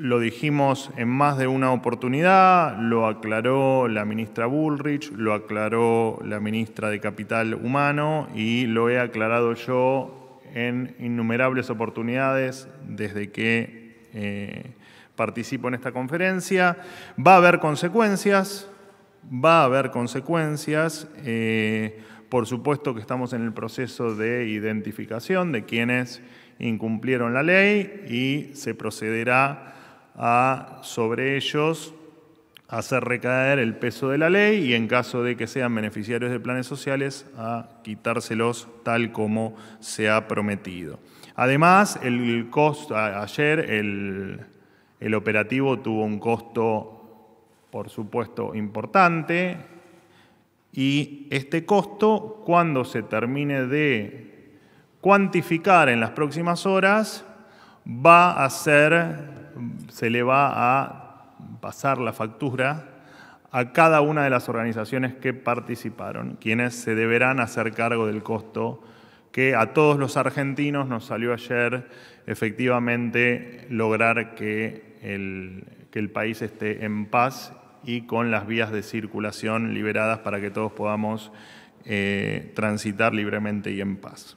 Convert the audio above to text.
Lo dijimos en más de una oportunidad, lo aclaró la ministra Bullrich, lo aclaró la ministra de Capital Humano y lo he aclarado yo en innumerables oportunidades desde que eh, participo en esta conferencia. Va a haber consecuencias, va a haber consecuencias. Eh, por supuesto que estamos en el proceso de identificación de quienes incumplieron la ley y se procederá a sobre ellos hacer recaer el peso de la ley y en caso de que sean beneficiarios de planes sociales a quitárselos tal como se ha prometido. Además, el costo, ayer el, el operativo tuvo un costo, por supuesto, importante y este costo, cuando se termine de cuantificar en las próximas horas, va a ser se le va a pasar la factura a cada una de las organizaciones que participaron, quienes se deberán hacer cargo del costo que a todos los argentinos nos salió ayer efectivamente lograr que el, país esté en paz y con las vías de circulación liberadas para que todos podamos eh, transitar libremente y en paz.